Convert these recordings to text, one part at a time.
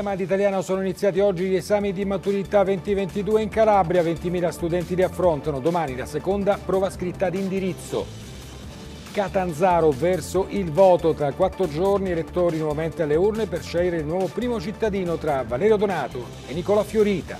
Telemad Italiano sono iniziati oggi gli esami di maturità 2022 in Calabria. 20.000 studenti li affrontano. Domani la seconda prova scritta di indirizzo. Catanzaro verso il voto. Tra quattro giorni elettori nuovamente alle urne per scegliere il nuovo primo cittadino tra Valerio Donato e Nicola Fiorita.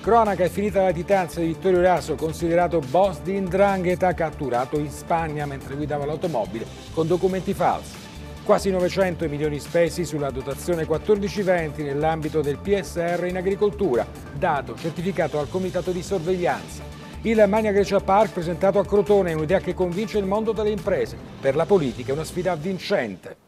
Cronaca è finita la titanza di Vittorio Raso, considerato boss di Indrangheta, catturato in Spagna mentre guidava l'automobile con documenti falsi quasi 900 milioni spesi sulla dotazione 1420 nell'ambito del PSR in agricoltura, dato certificato al Comitato di Sorveglianza. Il Mania Grecia Park presentato a Crotone è un'idea che convince il mondo delle imprese. Per la politica è una sfida vincente.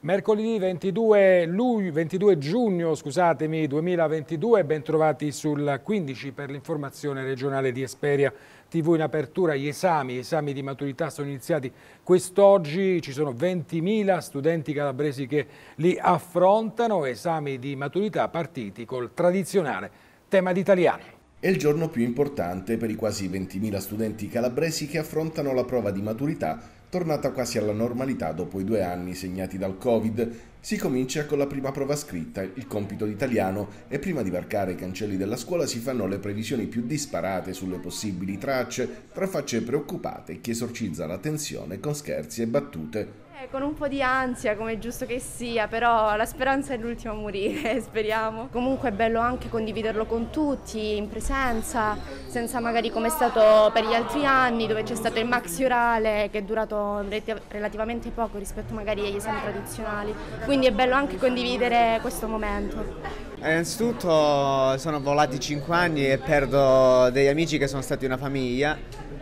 Mercoledì 22, luglio, 22 giugno 2022, ben trovati sul 15 per l'informazione regionale di Esperia. TV in apertura gli esami, gli esami di maturità sono iniziati quest'oggi, ci sono 20.000 studenti calabresi che li affrontano, esami di maturità partiti col tradizionale tema d'italiano. È il giorno più importante per i quasi 20.000 studenti calabresi che affrontano la prova di maturità tornata quasi alla normalità dopo i due anni segnati dal Covid. Si comincia con la prima prova scritta, il compito d'italiano, e prima di varcare i cancelli della scuola si fanno le previsioni più disparate sulle possibili tracce, tra facce preoccupate e chi esorcizza la tensione con scherzi e battute eh, con un po' di ansia, come è giusto che sia, però la speranza è l'ultima a morire, speriamo. Comunque è bello anche condividerlo con tutti, in presenza, senza magari come è stato per gli altri anni, dove c'è stato il maxi orale che è durato relativamente poco rispetto magari agli esami tradizionali. Quindi è bello anche condividere questo momento. Eh, innanzitutto sono volati 5 anni e perdo degli amici che sono stati una famiglia,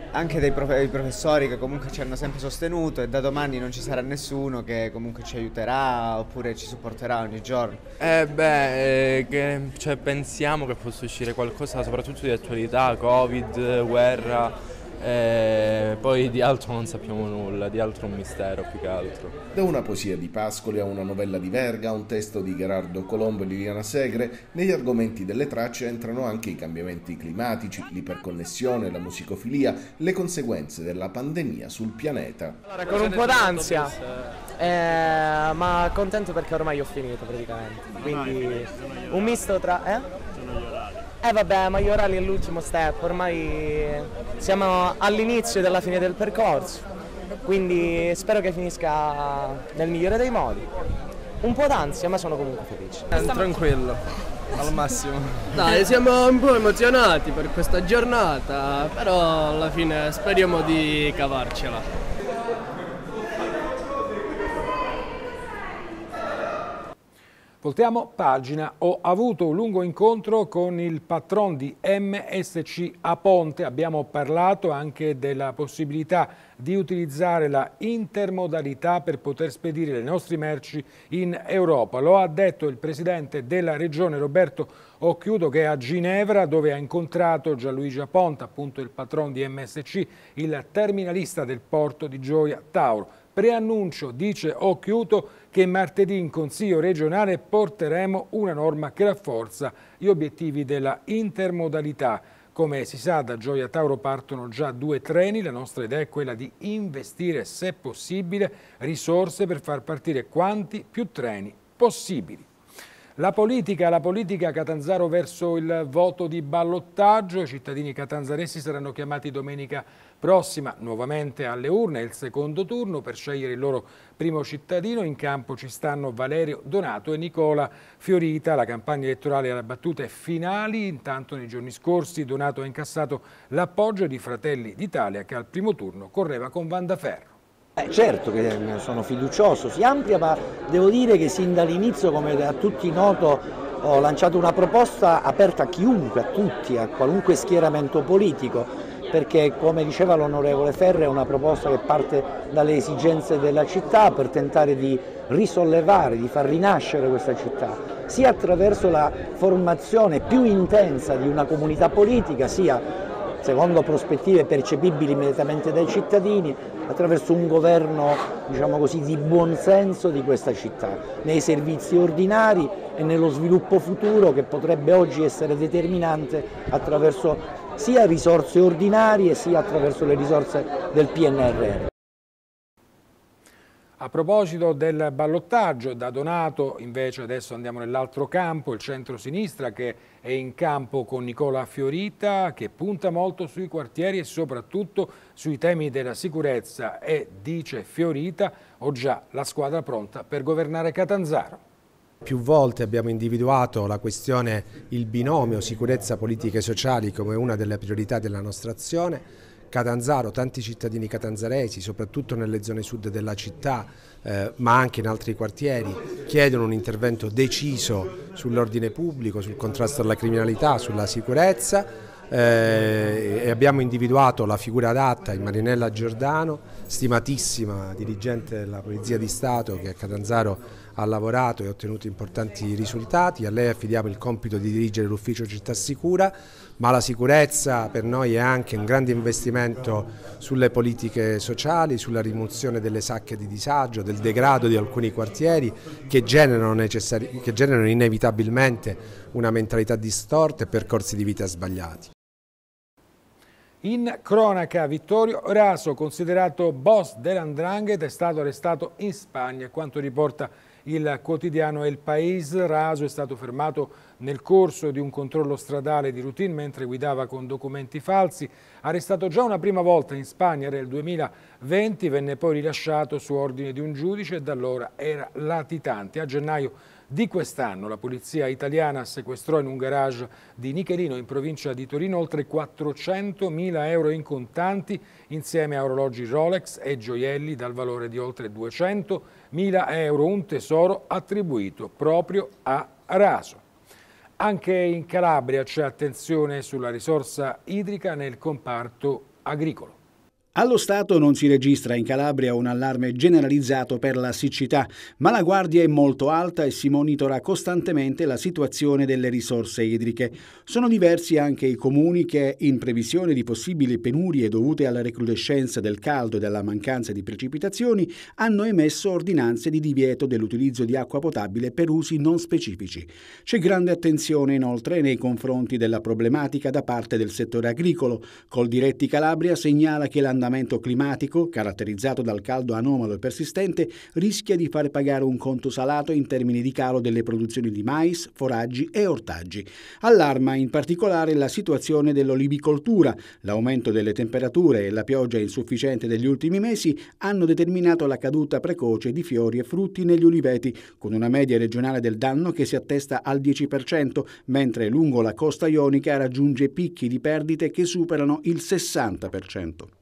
anche dei prof professori che comunque ci hanno sempre sostenuto e da domani non ci sarà nessuno che comunque ci aiuterà oppure ci supporterà ogni giorno. Eh beh, eh, che, cioè, pensiamo che possa uscire qualcosa soprattutto di attualità, Covid, guerra e eh, poi di altro non sappiamo nulla, di altro un mistero più che altro. Da una poesia di Pascoli a una novella di Verga, a un testo di Gerardo Colombo e Liliana Segre, negli argomenti delle tracce entrano anche i cambiamenti climatici, l'iperconnessione, la musicofilia, le conseguenze della pandemia sul pianeta. Allora, con un po' d'ansia, eh, ma contento perché ormai ho finito praticamente, quindi un misto tra... Eh? gli orali. Eh vabbè, ma gli orali è l'ultimo step, ormai siamo all'inizio della fine del percorso, quindi spero che finisca nel migliore dei modi. Un po' d'ansia, ma sono comunque felice. Eh, tranquillo, al massimo. Dai, siamo un po' emozionati per questa giornata, però alla fine speriamo di cavarcela. Voltiamo pagina. Ho avuto un lungo incontro con il patron di MSC a Ponte. Abbiamo parlato anche della possibilità di utilizzare la intermodalità per poter spedire le nostre merci in Europa. Lo ha detto il presidente della regione Roberto Occhiuto che è a Ginevra dove ha incontrato Gianluigi Aponte, appunto il patron di MSC, il terminalista del porto di Gioia Tauro. Preannuncio, dice Occhiuto, che martedì in Consiglio regionale porteremo una norma che rafforza gli obiettivi della intermodalità. Come si sa, da Gioia Tauro partono già due treni, la nostra idea è quella di investire, se possibile, risorse per far partire quanti più treni possibili. La politica, la politica Catanzaro verso il voto di ballottaggio, i cittadini catanzaresi saranno chiamati domenica prossima nuovamente alle urne, il secondo turno per scegliere il loro primo cittadino, in campo ci stanno Valerio Donato e Nicola Fiorita, la campagna elettorale alle battute finali, intanto nei giorni scorsi Donato ha incassato l'appoggio di Fratelli d'Italia che al primo turno correva con Vandaferro. Eh, certo che eh, sono fiducioso, si amplia, ma devo dire che sin dall'inizio, come a tutti noto, ho lanciato una proposta aperta a chiunque, a tutti, a qualunque schieramento politico, perché come diceva l'onorevole Ferre è una proposta che parte dalle esigenze della città per tentare di risollevare, di far rinascere questa città, sia attraverso la formazione più intensa di una comunità politica, sia secondo prospettive percepibili immediatamente dai cittadini, attraverso un governo diciamo così, di buonsenso di questa città, nei servizi ordinari e nello sviluppo futuro che potrebbe oggi essere determinante attraverso sia risorse ordinarie sia attraverso le risorse del PNRR. A proposito del ballottaggio, da Donato invece adesso andiamo nell'altro campo, il centro-sinistra che è in campo con Nicola Fiorita che punta molto sui quartieri e soprattutto sui temi della sicurezza e dice Fiorita ho già la squadra pronta per governare Catanzaro. Più volte abbiamo individuato la questione, il binomio sicurezza politiche e sociali come una delle priorità della nostra azione Catanzaro, tanti cittadini catanzaresi, soprattutto nelle zone sud della città, eh, ma anche in altri quartieri, chiedono un intervento deciso sull'ordine pubblico, sul contrasto alla criminalità, sulla sicurezza. Eh, e abbiamo individuato la figura adatta in Marinella Giordano, stimatissima dirigente della Polizia di Stato che a Catanzaro ha lavorato e ottenuto importanti risultati, a lei affidiamo il compito di dirigere l'ufficio città sicura, ma la sicurezza per noi è anche un grande investimento sulle politiche sociali, sulla rimozione delle sacche di disagio, del degrado di alcuni quartieri che generano, che generano inevitabilmente una mentalità distorta e percorsi di vita sbagliati. In cronaca, Vittorio Raso, considerato boss dell'Andrangheta, è stato arrestato in Spagna, quanto riporta il quotidiano El País raso è stato fermato nel corso di un controllo stradale di routine mentre guidava con documenti falsi. Arrestato già una prima volta in Spagna nel 2020, venne poi rilasciato su ordine di un giudice e da allora era latitante. A gennaio di quest'anno. La polizia italiana sequestrò in un garage di Nichelino in provincia di Torino oltre 400.000 euro in contanti insieme a orologi Rolex e gioielli dal valore di oltre 200.000 euro, un tesoro attribuito proprio a Raso. Anche in Calabria c'è attenzione sulla risorsa idrica nel comparto agricolo. Allo Stato non si registra in Calabria un allarme generalizzato per la siccità, ma la guardia è molto alta e si monitora costantemente la situazione delle risorse idriche. Sono diversi anche i comuni che, in previsione di possibili penurie dovute alla recrudescenza del caldo e alla mancanza di precipitazioni, hanno emesso ordinanze di divieto dell'utilizzo di acqua potabile per usi non specifici. C'è grande attenzione inoltre nei confronti della problematica da parte del settore agricolo. Col Diretti Calabria segnala che l'andamento l'andamento climatico, caratterizzato dal caldo anomalo e persistente, rischia di far pagare un conto salato in termini di calo delle produzioni di mais, foraggi e ortaggi. Allarma in particolare la situazione dell'olivicoltura. L'aumento delle temperature e la pioggia insufficiente degli ultimi mesi hanno determinato la caduta precoce di fiori e frutti negli uliveti, con una media regionale del danno che si attesta al 10%, mentre lungo la costa ionica raggiunge picchi di perdite che superano il 60%.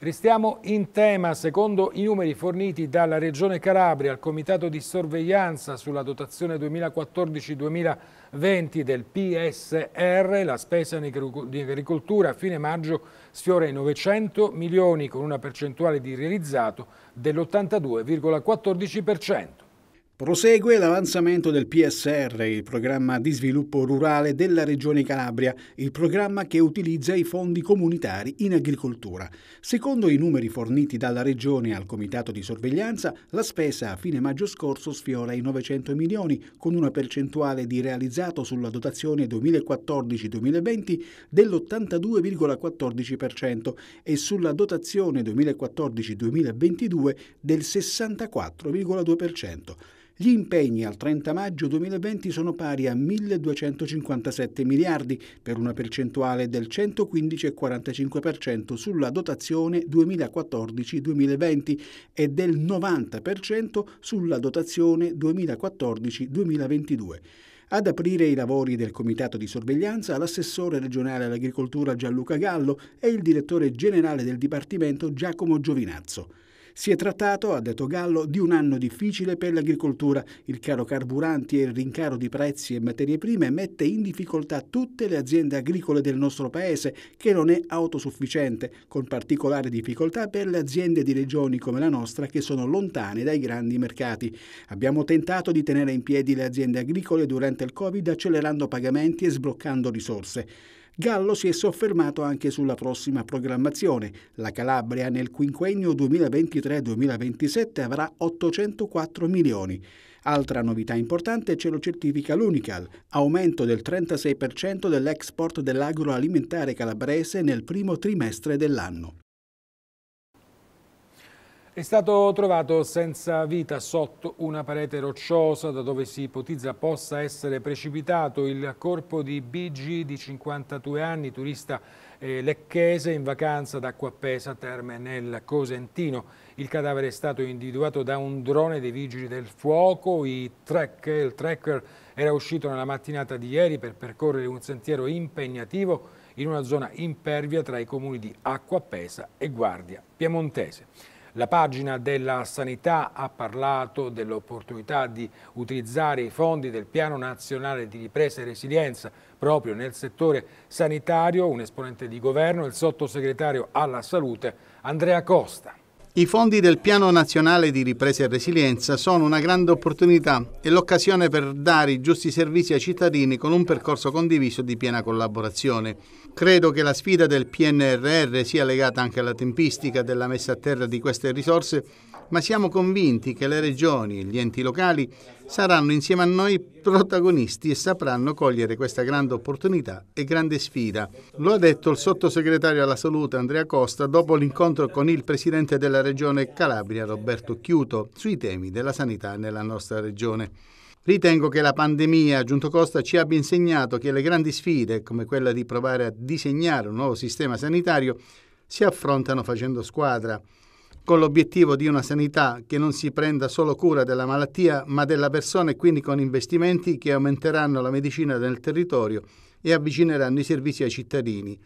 Restiamo in tema, secondo i numeri forniti dalla Regione Calabria al Comitato di Sorveglianza sulla dotazione 2014-2020 del PSR, la spesa di agricoltura a fine maggio sfiora i 900 milioni con una percentuale di realizzato dell'82,14%. Prosegue l'avanzamento del PSR, il programma di sviluppo rurale della Regione Calabria, il programma che utilizza i fondi comunitari in agricoltura. Secondo i numeri forniti dalla Regione al Comitato di Sorveglianza, la spesa a fine maggio scorso sfiora i 900 milioni, con una percentuale di realizzato sulla dotazione 2014-2020 dell'82,14% e sulla dotazione 2014-2022 del 64,2%. Gli impegni al 30 maggio 2020 sono pari a 1.257 miliardi per una percentuale del 115,45% sulla dotazione 2014-2020 e del 90% sulla dotazione 2014-2022. Ad aprire i lavori del comitato di sorveglianza l'assessore regionale all'agricoltura Gianluca Gallo e il direttore generale del Dipartimento Giacomo Giovinazzo. Si è trattato, ha detto Gallo, di un anno difficile per l'agricoltura. Il caro carburanti e il rincaro di prezzi e materie prime mette in difficoltà tutte le aziende agricole del nostro paese, che non è autosufficiente, con particolare difficoltà per le aziende di regioni come la nostra che sono lontane dai grandi mercati. Abbiamo tentato di tenere in piedi le aziende agricole durante il Covid accelerando pagamenti e sbloccando risorse. Gallo si è soffermato anche sulla prossima programmazione. La Calabria nel quinquennio 2023-2027 avrà 804 milioni. Altra novità importante ce lo certifica l'Unical, aumento del 36% dell'export dell'agroalimentare calabrese nel primo trimestre dell'anno. È stato trovato senza vita sotto una parete rocciosa da dove si ipotizza possa essere precipitato il corpo di Bigi di 52 anni, turista eh, lecchese in vacanza da Acquappesa Terme nel Cosentino. Il cadavere è stato individuato da un drone dei vigili del fuoco, track, il tracker era uscito nella mattinata di ieri per percorrere un sentiero impegnativo in una zona impervia tra i comuni di Acquappesa e Guardia Piemontese. La pagina della sanità ha parlato dell'opportunità di utilizzare i fondi del Piano Nazionale di Ripresa e Resilienza proprio nel settore sanitario. Un esponente di governo, il sottosegretario alla salute Andrea Costa. I fondi del Piano Nazionale di Ripresa e Resilienza sono una grande opportunità e l'occasione per dare i giusti servizi ai cittadini con un percorso condiviso di piena collaborazione. Credo che la sfida del PNRR sia legata anche alla tempistica della messa a terra di queste risorse ma siamo convinti che le regioni e gli enti locali saranno insieme a noi protagonisti e sapranno cogliere questa grande opportunità e grande sfida. Lo ha detto il sottosegretario alla salute Andrea Costa dopo l'incontro con il presidente della regione Calabria Roberto Chiuto sui temi della sanità nella nostra regione. Ritengo che la pandemia, aggiunto Costa, ci abbia insegnato che le grandi sfide, come quella di provare a disegnare un nuovo sistema sanitario, si affrontano facendo squadra con l'obiettivo di una sanità che non si prenda solo cura della malattia, ma della persona e quindi con investimenti che aumenteranno la medicina nel territorio e avvicineranno i servizi ai cittadini.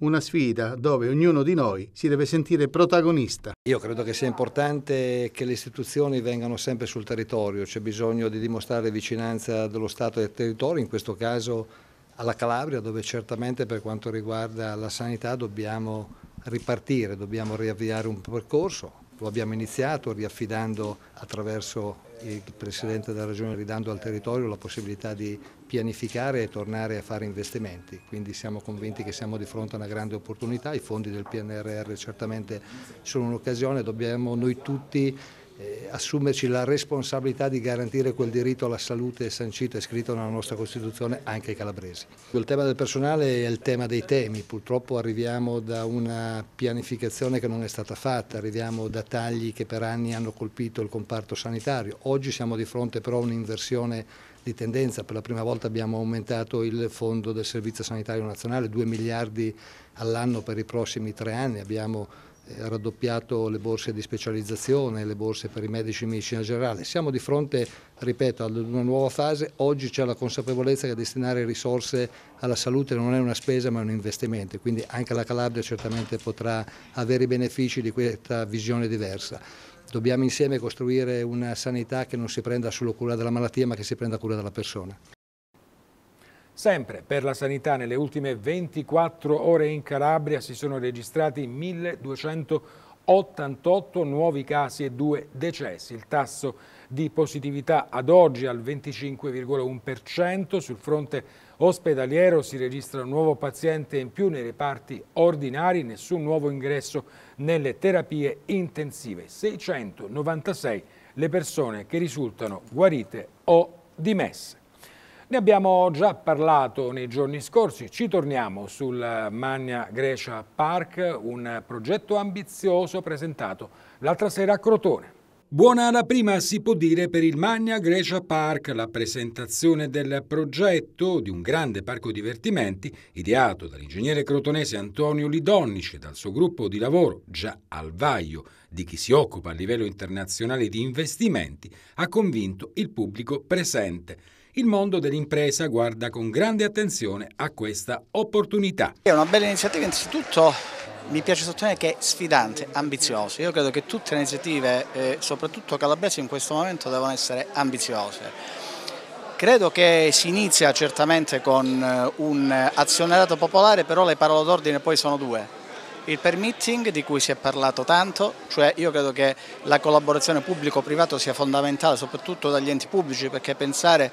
Una sfida dove ognuno di noi si deve sentire protagonista. Io credo che sia importante che le istituzioni vengano sempre sul territorio, c'è bisogno di dimostrare vicinanza dello Stato e del territorio, in questo caso alla Calabria, dove certamente per quanto riguarda la sanità dobbiamo ripartire, dobbiamo riavviare un percorso. Lo abbiamo iniziato riaffidando attraverso il Presidente della Regione, ridando al territorio la possibilità di pianificare e tornare a fare investimenti. Quindi siamo convinti che siamo di fronte a una grande opportunità, i fondi del PNRR certamente sono un'occasione, dobbiamo noi tutti eh, assumerci la responsabilità di garantire quel diritto alla salute sancito e scritto nella nostra Costituzione anche ai calabresi. Il tema del personale è il tema dei temi, purtroppo arriviamo da una pianificazione che non è stata fatta, arriviamo da tagli che per anni hanno colpito il comparto sanitario, oggi siamo di fronte però a un'inversione di tendenza, per la prima volta abbiamo aumentato il fondo del Servizio Sanitario Nazionale, 2 miliardi all'anno per i prossimi tre anni, abbiamo eh, raddoppiato le borse di specializzazione, le borse per i medici in medicina generale. Siamo di fronte, ripeto, ad una nuova fase. Oggi c'è la consapevolezza che destinare risorse alla salute non è una spesa ma è un investimento, quindi anche la Calabria certamente potrà avere i benefici di questa visione diversa. Dobbiamo insieme costruire una sanità che non si prenda solo cura della malattia ma che si prenda cura della persona. Sempre per la sanità nelle ultime 24 ore in Calabria si sono registrati 1288 nuovi casi e due decessi. Il tasso di positività ad oggi al 25,1%. Sul fronte ospedaliero si registra un nuovo paziente in più nei reparti ordinari, nessun nuovo ingresso nelle terapie intensive. 696 le persone che risultano guarite o dimesse. Ne abbiamo già parlato nei giorni scorsi, ci torniamo sul Magna Grecia Park, un progetto ambizioso presentato l'altra sera a Crotone. Buona la prima si può dire per il Magna Grecia Park, la presentazione del progetto di un grande parco divertimenti ideato dall'ingegnere crotonese Antonio Lidonnici e dal suo gruppo di lavoro già al vaglio di chi si occupa a livello internazionale di investimenti, ha convinto il pubblico presente. Il mondo dell'impresa guarda con grande attenzione a questa opportunità. È una bella iniziativa innanzitutto mi piace sottolineare che è sfidante, ambiziosa. Io credo che tutte le iniziative, eh, soprattutto calabresi in questo momento, devono essere ambiziose. Credo che si inizia certamente con eh, un azionariato popolare, però le parole d'ordine poi sono due il permitting di cui si è parlato tanto, cioè io credo che la collaborazione pubblico-privato sia fondamentale soprattutto dagli enti pubblici perché pensare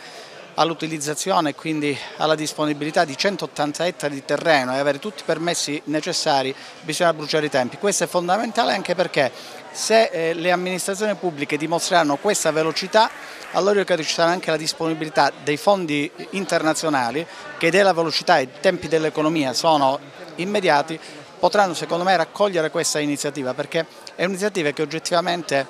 all'utilizzazione e quindi alla disponibilità di 180 ettari di terreno e avere tutti i permessi necessari bisogna bruciare i tempi. Questo è fondamentale anche perché se eh, le amministrazioni pubbliche dimostreranno questa velocità allora io credo ci sarà anche la disponibilità dei fondi internazionali che della velocità e tempi dell'economia sono immediati potranno secondo me raccogliere questa iniziativa perché è un'iniziativa che oggettivamente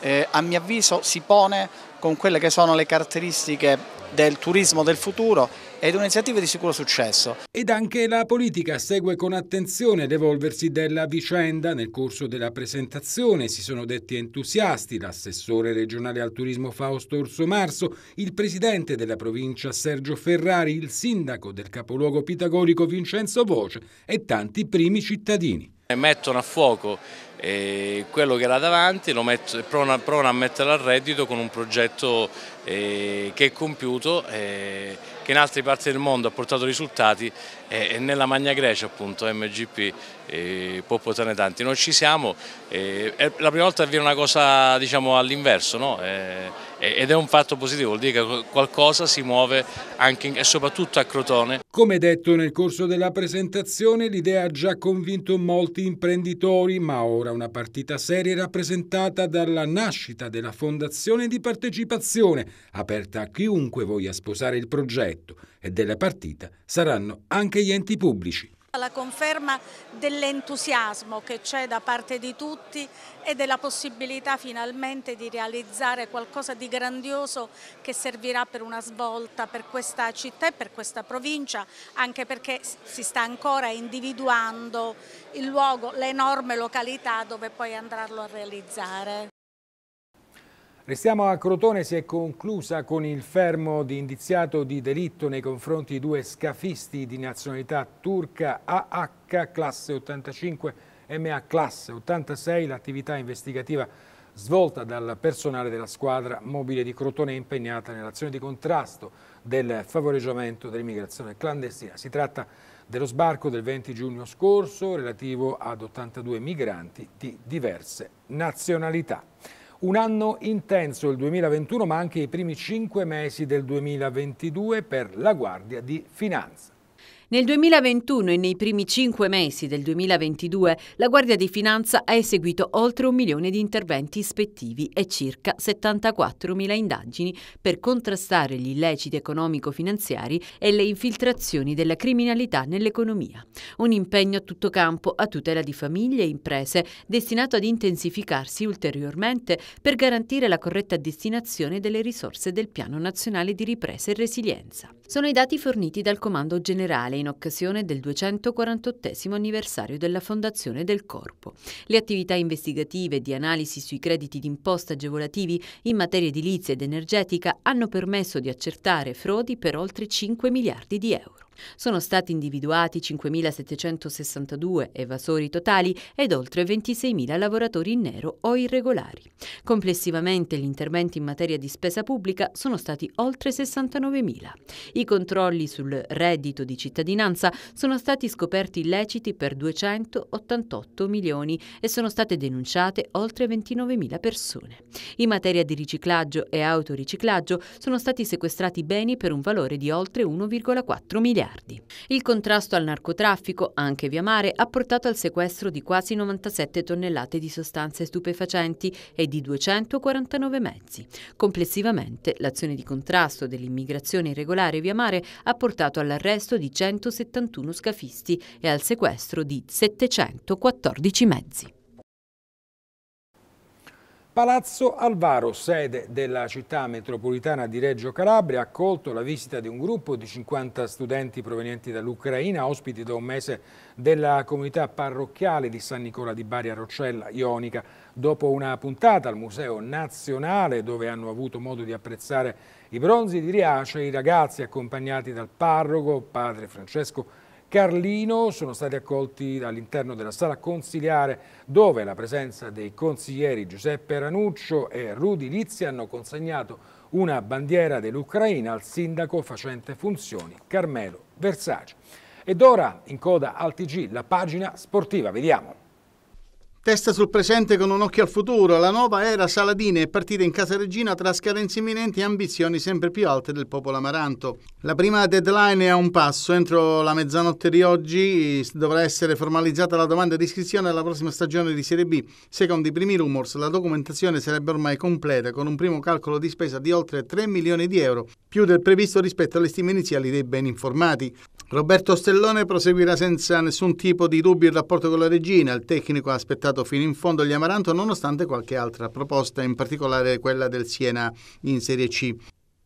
eh, a mio avviso si pone con quelle che sono le caratteristiche del turismo del futuro ed è un'iniziativa di sicuro successo. Ed anche la politica segue con attenzione l'evolversi della vicenda. Nel corso della presentazione si sono detti entusiasti l'assessore regionale al turismo Fausto Orso Marso, il presidente della provincia Sergio Ferrari, il sindaco del capoluogo pitagorico Vincenzo Voce e tanti primi cittadini. Mettono a fuoco e quello che era davanti lo metto, provano, provano, a metterlo a reddito con un progetto eh, che è compiuto, eh, che in altre parti del mondo ha portato risultati eh, e nella Magna Grecia appunto MGP eh, può portare tanti. Non ci siamo, eh, è la prima volta avviene una cosa diciamo, all'inverso no? Eh, ed è un fatto positivo, vuol dire che qualcosa si muove anche in, e soprattutto a Crotone. Come detto nel corso della presentazione l'idea ha già convinto molti imprenditori ma ora una partita serie rappresentata dalla nascita della fondazione di partecipazione, aperta a chiunque voglia sposare il progetto, e della partita saranno anche gli enti pubblici. La conferma dell'entusiasmo che c'è da parte di tutti e della possibilità finalmente di realizzare qualcosa di grandioso che servirà per una svolta per questa città e per questa provincia, anche perché si sta ancora individuando il luogo, l'enorme località dove poi andarlo a realizzare. Restiamo a Crotone, si è conclusa con il fermo di indiziato di delitto nei confronti di due scafisti di nazionalità turca AH classe 85 MA classe 86. L'attività investigativa svolta dal personale della squadra mobile di Crotone impegnata nell'azione di contrasto del favoreggiamento dell'immigrazione clandestina. Si tratta dello sbarco del 20 giugno scorso relativo ad 82 migranti di diverse nazionalità. Un anno intenso il 2021 ma anche i primi cinque mesi del 2022 per la Guardia di Finanza. Nel 2021 e nei primi cinque mesi del 2022 la Guardia di Finanza ha eseguito oltre un milione di interventi ispettivi e circa 74.000 indagini per contrastare gli illeciti economico-finanziari e le infiltrazioni della criminalità nell'economia. Un impegno a tutto campo a tutela di famiglie e imprese destinato ad intensificarsi ulteriormente per garantire la corretta destinazione delle risorse del Piano Nazionale di Ripresa e Resilienza. Sono i dati forniti dal Comando Generale in occasione del 248 anniversario della fondazione del corpo. Le attività investigative di analisi sui crediti d'imposta agevolativi in materia edilizia ed energetica hanno permesso di accertare frodi per oltre 5 miliardi di euro. Sono stati individuati 5.762 evasori totali ed oltre 26.000 lavoratori in nero o irregolari. Complessivamente gli interventi in materia di spesa pubblica sono stati oltre 69.000. I controlli sul reddito di cittadinanza sono stati scoperti illeciti per 288 milioni e sono state denunciate oltre 29.000 persone. In materia di riciclaggio e autoriciclaggio sono stati sequestrati beni per un valore di oltre 1,4 miliardi miliardi. Il contrasto al narcotraffico, anche via mare, ha portato al sequestro di quasi 97 tonnellate di sostanze stupefacenti e di 249 mezzi. Complessivamente, l'azione di contrasto dell'immigrazione irregolare via mare ha portato all'arresto di 171 scafisti e al sequestro di 714 mezzi. Palazzo Alvaro, sede della città metropolitana di Reggio Calabria, ha accolto la visita di un gruppo di 50 studenti provenienti dall'Ucraina, ospiti da un mese della comunità parrocchiale di San Nicola di Bari a Roccella, Ionica. Dopo una puntata al Museo Nazionale, dove hanno avuto modo di apprezzare i bronzi di Riace, i ragazzi accompagnati dal parroco, padre Francesco Carlino sono stati accolti all'interno della sala consiliare dove la presenza dei consiglieri Giuseppe Ranuccio e Rudi Lizzi hanno consegnato una bandiera dell'Ucraina al sindaco facente funzioni Carmelo Versace. Ed ora in coda al TG la pagina sportiva, vediamo. Testa sul presente con un occhio al futuro, la nuova era Saladina è partita in casa regina tra scadenze imminenti e ambizioni sempre più alte del popolo amaranto. La prima deadline è a un passo, entro la mezzanotte di oggi dovrà essere formalizzata la domanda di iscrizione alla prossima stagione di Serie B. Secondo i primi rumors la documentazione sarebbe ormai completa con un primo calcolo di spesa di oltre 3 milioni di euro, più del previsto rispetto alle stime iniziali dei ben informati. Roberto Stellone proseguirà senza nessun tipo di dubbio il rapporto con la regina. Il tecnico ha aspettato fino in fondo gli Amaranto nonostante qualche altra proposta, in particolare quella del Siena in Serie C.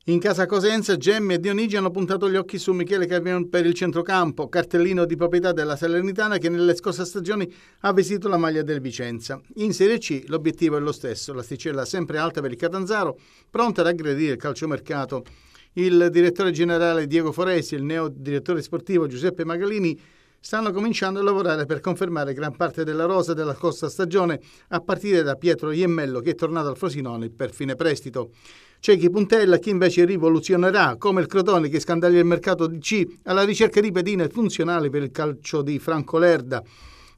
In casa Cosenza, Gemmi e Dionigi hanno puntato gli occhi su Michele Carmion per il centrocampo, cartellino di proprietà della Salernitana che nelle scorse stagioni ha vestito la maglia del Vicenza. In Serie C l'obiettivo è lo stesso, l'asticella sempre alta per il Catanzaro, pronta ad aggredire il calciomercato il direttore generale Diego Foresi e il neo direttore sportivo Giuseppe Magalini stanno cominciando a lavorare per confermare gran parte della rosa della scorsa stagione, a partire da Pietro Iemmello che è tornato al Frosinone per fine prestito. C'è chi puntella, chi invece rivoluzionerà, come il Crotone che scandaglia il mercato di C alla ricerca di pedine funzionali per il calcio di Franco Lerda.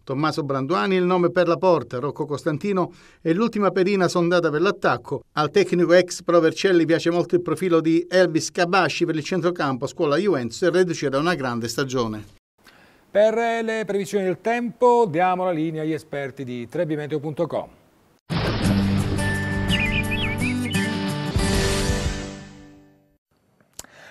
Tommaso Branduani il nome per la porta, Rocco Costantino è l'ultima pedina sondata per l'attacco. Al tecnico ex Pro Vercelli piace molto il profilo di Elvis Cabasci per il centrocampo, a scuola Juventus e reduce da una grande stagione. Per le previsioni del tempo diamo la linea agli esperti di trebimeteo.com.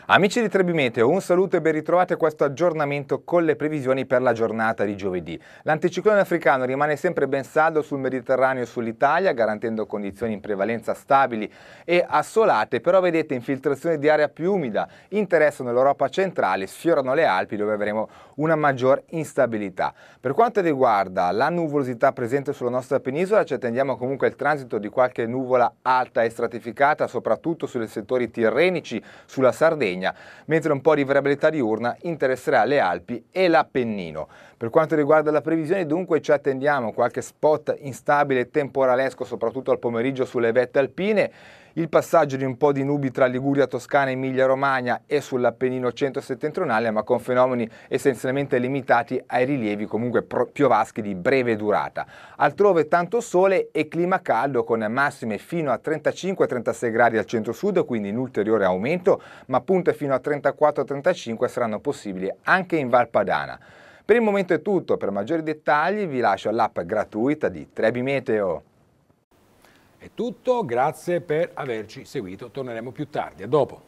Amici di Trebimeteo, un saluto e ben ritrovati a questo aggiornamento con le previsioni per la giornata di giovedì. L'anticiclone africano rimane sempre ben saldo sul Mediterraneo e sull'Italia, garantendo condizioni in prevalenza stabili e assolate, però vedete infiltrazioni di aria più umida interessano l'Europa centrale, sfiorano le Alpi dove avremo una maggior instabilità. Per quanto riguarda la nuvolosità presente sulla nostra penisola, ci attendiamo comunque il transito di qualche nuvola alta e stratificata, soprattutto sui settori tirrenici, sulla Sardegna Sardegna, mentre un po' di variabilità diurna interesserà le Alpi e l'Appennino. Per quanto riguarda la previsione dunque ci attendiamo qualche spot instabile e temporalesco soprattutto al pomeriggio sulle vette alpine, il passaggio di un po' di nubi tra Liguria, Toscana, Emilia-Romagna e sull'Appennino centro-settentrionale, ma con fenomeni essenzialmente limitati ai rilievi comunque piovaschi di breve durata. Altrove tanto sole e clima caldo con massime fino a 35-36 gradi al centro-sud, quindi in ulteriore aumento, ma punte fino a 34-35 saranno possibili anche in Valpadana. Per il momento è tutto, per maggiori dettagli vi lascio all'app gratuita di Trebi Meteo. È tutto, grazie per averci seguito, torneremo più tardi, a dopo.